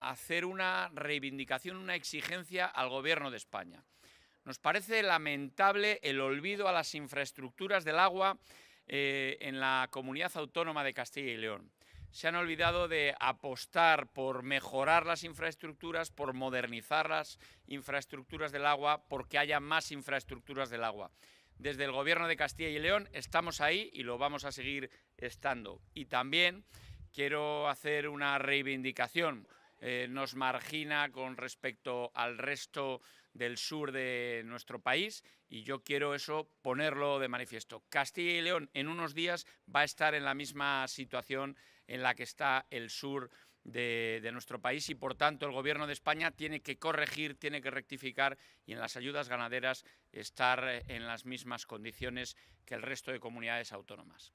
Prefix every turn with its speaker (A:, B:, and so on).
A: hacer una reivindicación, una exigencia al Gobierno de España. Nos parece lamentable el olvido a las infraestructuras del agua eh, en la comunidad autónoma de Castilla y León. Se han olvidado de apostar por mejorar las infraestructuras, por modernizar las infraestructuras del agua, porque haya más infraestructuras del agua. Desde el Gobierno de Castilla y León estamos ahí y lo vamos a seguir estando. Y también quiero hacer una reivindicación eh, nos margina con respecto al resto del sur de nuestro país y yo quiero eso ponerlo de manifiesto. Castilla y León en unos días va a estar en la misma situación en la que está el sur de, nuestro país y, por tanto, el Gobierno de España tiene que corregir, tiene que rectificar y en las ayudas ganaderas estar eh, en las mismas condiciones que el resto de comunidades autónomas.